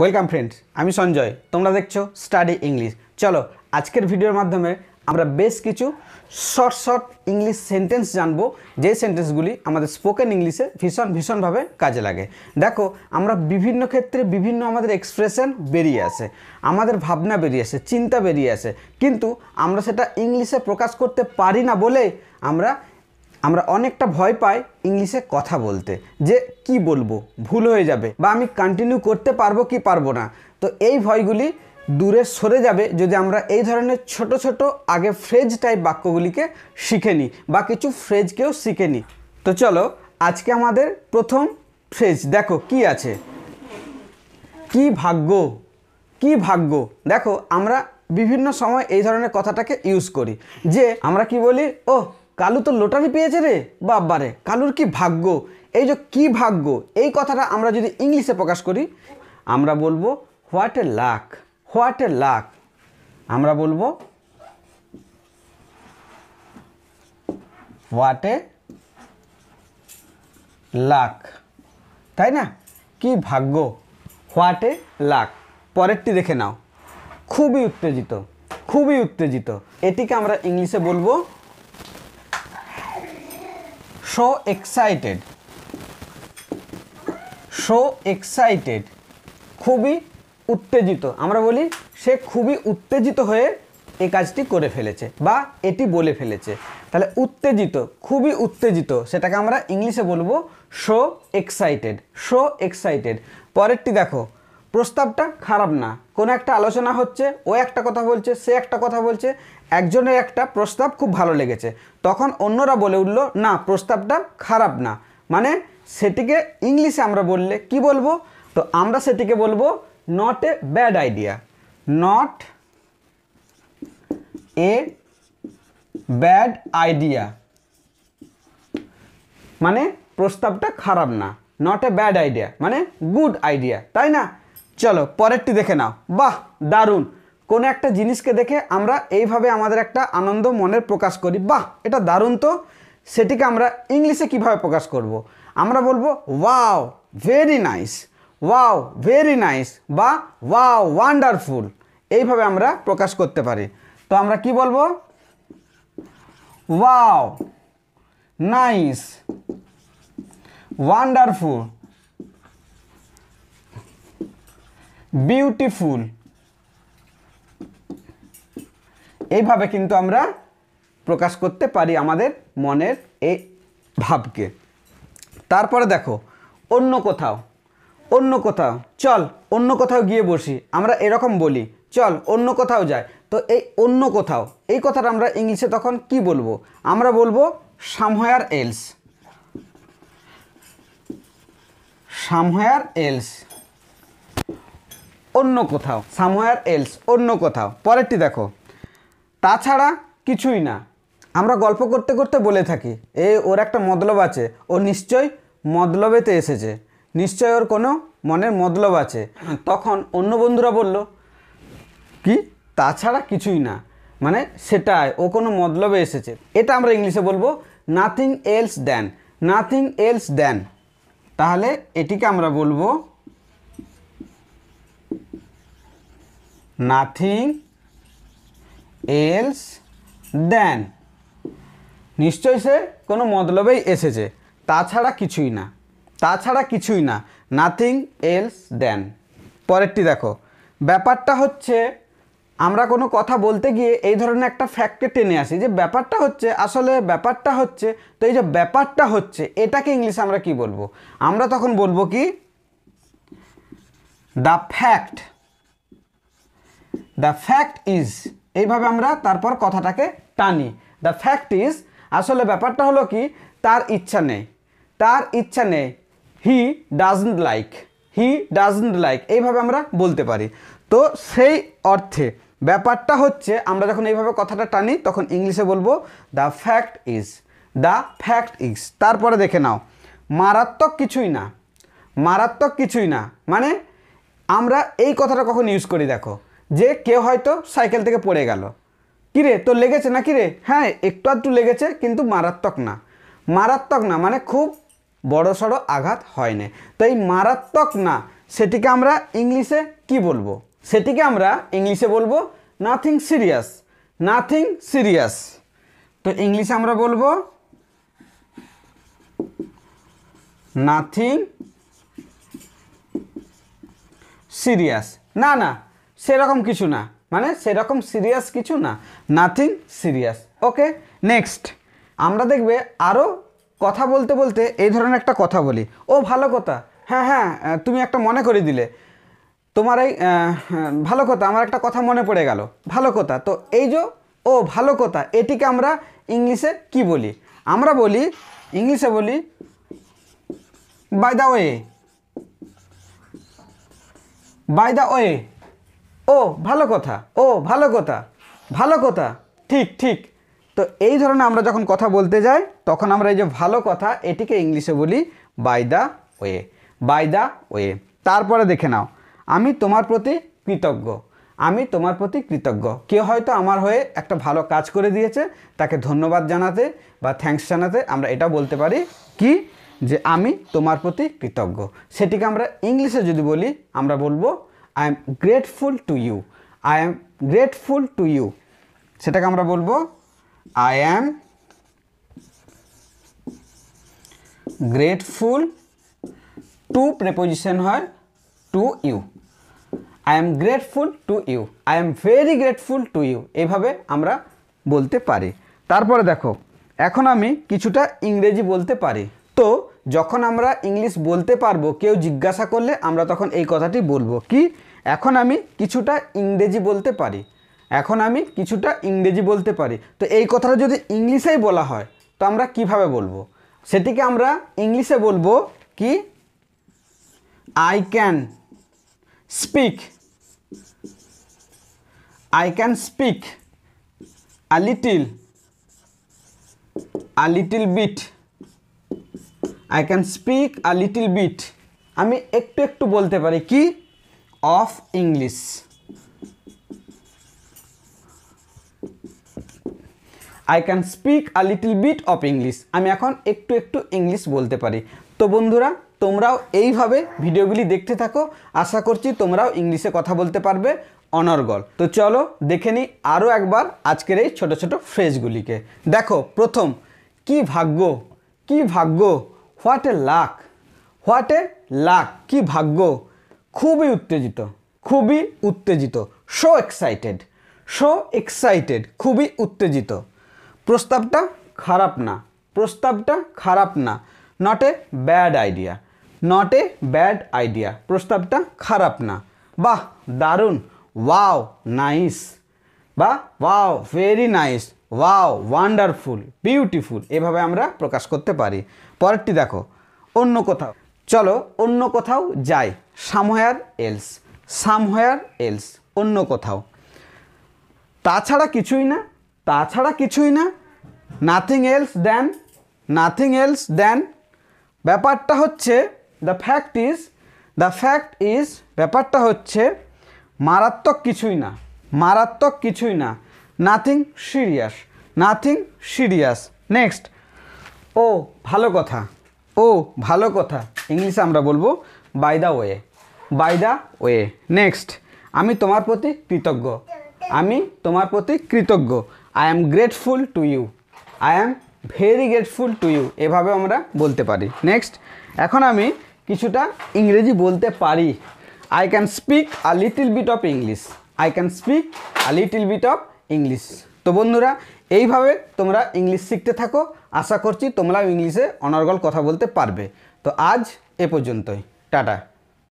Welcome friends আমি সঞ্জয় তোমরা দেখছো স্টাডি ইংলিশ চলো আজকের ভিডিওর মাধ্যমে আমরা বেশ কিছু শর্ট শর্ট ইংলিশ সেন্টেন্স জানবো যে সেন্টেন্সগুলি আমাদের স্পোকেন ইংলিশে ভীষণ ভীষণভাবে কাজে লাগে দেখো আমরা বিভিন্ন ক্ষেত্রে বিভিন্ন আমাদের এক্সপ্রেশন বেরিয়ে আসে আমাদের ভাবনা বেরিয়ে আসে চিন্তা বেরিয়ে আসে কিন্তু আমরা সেটা ইংলিশে প্রকাশ করতে পারি না বলে আমরা আমরা অনেকটা ভয় পাই ইংলিশে কথা বলতে যে কি বলবো ভুল হয়ে যাবে বা আমি কন্টিনিউ করতে পারবো কি পারবো না তো এই ভয়গুলি দূরে সরে যাবে যদি আমরা এই ধরনের ছোট ছোট আগে ফ্রেজ টাইপ বাক্যগুলিকে শিখে নিই বা কিছু ফ্রেজকেও শিখে নিই তো চলো আজকে আমাদের প্রথম ফ্রেজ দেখো কি আছে কি ভাগ্য কি ভাগ্য দেখো আমরা বিভিন্ন সময় এই ধরনের কথাটাকে ইউজ করি যে আমরা কি বলি ও কালু তো লোটারি পেয়েছে রে বাবারে কালুর কি ভাগ্য এই যে কি ভাগ্য এই কথাটা আমরা যদি ইংলিশে প্রকাশ করি আমরা বলবো what a luck what a luck আমরা বলবো হোয়াট এ লাক তাই না কি ভাগ্য হোয়াট এ লাক পরেরটি দেখে নাও খুবই উত্তেজিত খুবই উত্তেজিত এটিকে আমরা ইংলিশে বলবো শো এক্সাইটেড শো এক্সাইটেড খুবই উত্তেজিত আমরা বলি সে খুবই উত্তেজিত হয়ে এই কাজটি করে ফেলেছে বা এটি বলে ফেলেছে তাহলে উত্তেজিত খুবই উত্তেজিত সেটাকে আমরা ইংলিশে বলবো শো এক্সাইটেড শো এক্সাইটেড পরেরটি দেখো প্রস্তাবটা খারাপ না কোনো একটা আলোচনা হচ্ছে ও একটা কথা বলছে সে একটা কথা বলছে একজনের একটা প্রস্তাব খুব ভালো লেগেছে তখন অন্যরা বলে উঠল না প্রস্তাবটা খারাপ না মানে সেটিকে ইংলিশে আমরা বললে কি বলবো তো আমরা সেটিকে বলবো not a bad idea not a bad idea মানে প্রস্তাবটা খারাপ না নট এ ব্যাড আইডিয়া মানে গুড আইডিয়া তাই না চলো পরেরটি দেখে নাও বাহ দারুণ কোনো একটা জিনিসকে দেখে আমরা এইভাবে আমাদের একটা আনন্দ মনের প্রকাশ করি বাহ এটা দারুণ তো সেটিকে আমরা ইংলিশে কিভাবে প্রকাশ করব। আমরা বলবো wow very nice wow very nice বা ওয়াও ওয়ান্ডারফুল এইভাবে আমরা প্রকাশ করতে পারি তো আমরা কি বলবো ওয়াও নাইস ওয়ান্ডারফুল বিউটিফুল এইভাবে কিন্তু আমরা প্রকাশ করতে পারি আমাদের মনের এই ভাবকে তারপরে দেখো অন্য কোথাও অন্য কোথাও চল অন্য কোথাও গিয়ে বসি আমরা এরকম বলি চল অন্য কোথাও যায় তো এই অন্য কোথাও এই কথাটা আমরা ইংলিশে তখন কি বলবো আমরা বলবো সামহয়ার এলস সামহায়ার এলস অন্য কোথাও সামহয়ার এলস অন্য কোথাও পরেরটি দেখো তাছাড়া কিছুই না আমরা গল্প করতে করতে বলে থাকি এ ওর একটা মতলব আছে ও নিশ্চয় মতলবেতে এসেছে নিশ্চয় ওর কোনো মনের মতলব আছে তখন অন্য বন্ধুরা বলল কি তাছাড়া কিছুই না মানে সেটাই ও কোনো মতলবে এসেছে এটা আমরা ইংলিশে বলবো nothing else then nothing else then তাহলে এটিকে আমরা বলবো নাথিং এলস দেন নিশ্চয় সে কোনো মতলবেই এসেছে তাছাড়া কিছুই না তাছাড়া কিছুই না নাথিং এলস দেন পরেরটি দেখো ব্যাপারটা হচ্ছে আমরা কোনো কথা বলতে গিয়ে এই ধরনের একটা ফ্যাক্টকে টেনে আসি যে ব্যাপারটা হচ্ছে আসলে ব্যাপারটা হচ্ছে তো এই যে ব্যাপারটা হচ্ছে এটাকে ইংলিশে আমরা কি বলবো আমরা তখন বলবো কি the fact the fact is এইভাবে আমরা তারপর কথাটাকে টানি দ্য ফ্যাক্ট ইজ আসলে ব্যাপারটা হলো কি তার ইচ্ছা নেই তার ইচ্ছা নেই he doesn't like he doesn't like এইভাবে আমরা বলতে পারি তো সেই অর্থে ব্যাপারটা হচ্ছে আমরা যখন এইভাবে কথাটা টানি তখন ইংলিশে বলবো the fact is the fact is তারপরে দেখে নাও মারাত্মক কিছুই না মারাত্মক কিছুই না মানে আমরা এই কথাটা কখন ইউজ করি দেখো যে কেউ হয়তো সাইকেল থেকে পড়ে গেল কিরে তো লেগেছে না কিরে হ্যাঁ একটু আধটু লেগেছে কিন্তু মারাত্মক না মারাত্মক না মানে খুব বড় সড়ো আঘাত হয় না তো এই মারাত্মক না সেটিকে আমরা ইংলিশে কি বলবো সেটিকে আমরা ইংলিশে বলবো নাথিং সিরিয়াস নাথিং সিরিয়াস তো ইংলিশে আমরা বলবো নাথিং সিরিয়াস না না সেরকম কিছু না মানে সেরকম সিরিয়াস কিছু না নাথিং সিরিয়াস ওকে নেক্সট আমরা দেখবে আরও কথা বলতে বলতে এই ধরনের একটা কথা বলি ও ভালো কথা হ্যাঁ হ্যাঁ তুমি একটা মনে করে দিলে তোমার এই ভালো কথা আমার একটা কথা মনে পড়ে গেল ভালো কথা তো এই যে ও ভালো কথা এটিকে আমরা ইংলিশে কি বলি আমরা বলি ইংলিশে বলি by the way by the way ও ভালো কথা ও ভালো কথা ভালো কথা ঠিক ঠিক তো এই ধরনের আমরা যখন কথা বলতে যাই তখন আমরা এই যে ভালো কথা এটিকে ইংলিশে বলি by the way by the way তারপরে দেখে নাও আমি তোমার প্রতি কৃতজ্ঞ আমি তোমার প্রতি কৃতজ্ঞ কেউ হয়তো আমার হয়ে একটা ভালো কাজ করে দিয়েছে তাকে ধন্যবাদ জানাতে বা থ্যাংকস জানাতে আমরা এটা বলতে পারি কি যে আমি তোমার প্রতি কৃতজ্ঞ সেটিকে আমরা ইংলিশে যদি বলি আমরা বলবো I am grateful to you I am grateful to you সেটাকে আমরা বলবো I am grateful to preposition হয় to you I am grateful to you I am very grateful to you এভাবে আমরা বলতে পারি তারপরে দেখো এখন আমি কিছুটা ইংরেজি বলতে পারি যখন আমরা ইংলিশ বলতে পারবো কেউ জিজ্ঞাসা করলে আমরা তখন এই কথাটি বলবো কি এখন আমি কিছুটা ইংরেজি বলতে পারি এখন আমি কিছুটা ইংরেজি বলতে পারি তো এই কথাটা যদি ইংলিশেই বলা হয় তো আমরা কিভাবে বলবো সেটিকে আমরা ইংলিশে বলবো কি I can speak I can speak a little a little bit I can speak a little bit আমি একটু একটু বলতে পারি কি of English I can speak a little bit of English আমি এখন একটু একটু ইংলিশ বলতে পারি তো বন্ধুরা তোমরাও এইভাবে ভিডিওগুলি দেখতে থাকো আশা করছি তোমরাও ইংলিশে কথা বলতে পারবে অনর্গল তো চলো দেখে নিই আরও একবার আজকের এই ছোট ছোট ফ্রেজগুলিকে দেখো প্রথম কি ভাগ্য কি ভাগ্য what a luck what a luck কি ভাগ্য খুবই উত্তেজিত খুবই উত্তেজিত সো এক্সাইটেড সো এক্সাইটেড খুবই উত্তেজিত প্রস্তাবটা খারাপ না প্রস্তাবটা খারাপ না not a bad idea not a bad idea প্রস্তাবটা খারাপ না বাহ দারুণ ওয়াও নাইস বা wow very nice wow wonderful beautiful এভাবে আমরা প্রকাশ করতে পারি পরেরটি দেখো অন্য কোথাও চলো অন্য কোথাও যাই সামহয়ার এলস সামহয়ার এলস অন্য কোথাও তাছাড়া কিছুই না তাছাড়া কিছুই না nothing else then nothing else then ব্যাপারটা হচ্ছে the fact is the fact is ব্যাপারটা হচ্ছে মারাত্মক কিছুই না মারাত্মক কিছুই না nothing serious nothing serious next ও ভালো কথা ও ভালো কথা ইংলিশে আমরা বলবো by the way by the way next আমি তোমার প্রতি কৃতজ্ঞ আমি তোমার প্রতি কৃতজ্ঞ I am grateful to you I am very grateful to you এভাবে আমরা বলতে পারি নেক্সট এখন আমি কিছুটা ইংরেজি বলতে পারি I can speak a little bit of English I can speak a little bit of English তো বন্ধুরা এইভাবে তোমরা ইংলিশ শিখতে থাকো আশা করছি তোমরা ইংলিশে অনর্গল কথা বলতে পারবে তো আজ এ পর্যন্তই টাটা